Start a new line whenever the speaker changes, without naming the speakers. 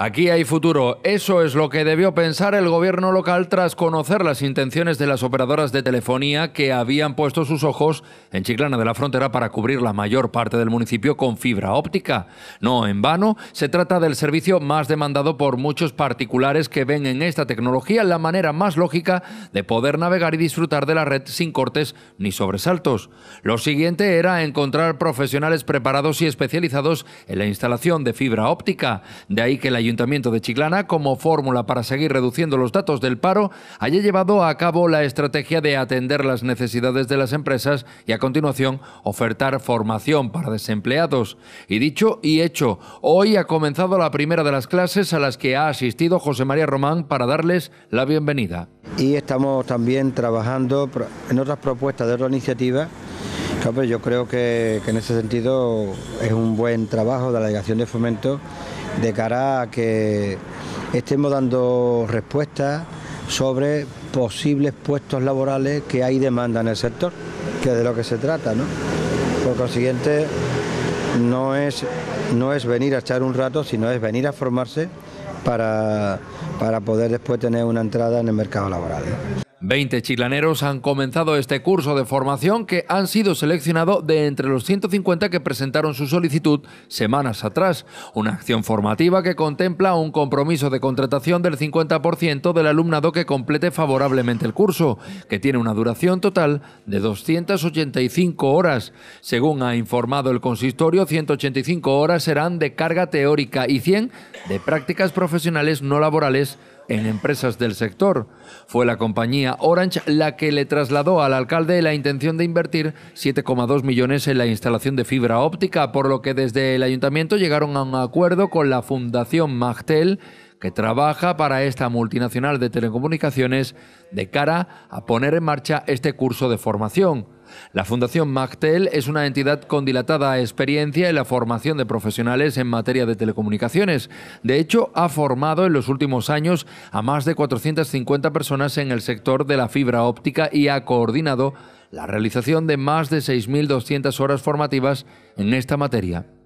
Aquí hay futuro. Eso es lo que debió pensar el gobierno local tras conocer las intenciones de las operadoras de telefonía que habían puesto sus ojos en Chiclana de la Frontera para cubrir la mayor parte del municipio con fibra óptica. No en vano, se trata del servicio más demandado por muchos particulares que ven en esta tecnología la manera más lógica de poder navegar y disfrutar de la red sin cortes ni sobresaltos. Lo siguiente era encontrar profesionales preparados y especializados en la instalación de fibra óptica. De ahí que la Ayuntamiento de Chiclana como fórmula para seguir reduciendo los datos del paro haya llevado a cabo la estrategia de atender las necesidades de las empresas y a continuación ofertar formación para desempleados. Y dicho y hecho, hoy ha comenzado la primera de las clases a las que ha asistido José María Román para darles la bienvenida.
Y estamos también trabajando en otras propuestas de otra iniciativa yo creo que, en ese sentido es un buen trabajo de la Delegación de Fomento de cara a que estemos dando respuestas sobre posibles puestos laborales que hay demanda en el sector, que es de lo que se trata, Por consiguiente, no es, venir a echar un rato, sino es venir a formarse para, poder después tener una entrada en el mercado laboral.
20 chilaneros han comenzado este curso de formación que han sido seleccionados de entre los 150 que presentaron su solicitud semanas atrás, una acción formativa que contempla un compromiso de contratación del 50% del alumnado que complete favorablemente el curso, que tiene una duración total de 285 horas. Según ha informado el consistorio, 185 horas serán de carga teórica y 100 de prácticas profesionales no laborales en empresas del sector. Fue la compañía Orange la que le trasladó al alcalde la intención de invertir 7,2 millones en la instalación de fibra óptica, por lo que desde el ayuntamiento llegaron a un acuerdo con la Fundación Magtel que trabaja para esta multinacional de telecomunicaciones de cara a poner en marcha este curso de formación. La Fundación Mactel es una entidad con dilatada experiencia en la formación de profesionales en materia de telecomunicaciones. De hecho, ha formado en los últimos años a más de 450 personas en el sector de la fibra óptica y ha coordinado la realización de más de 6.200 horas formativas en esta materia.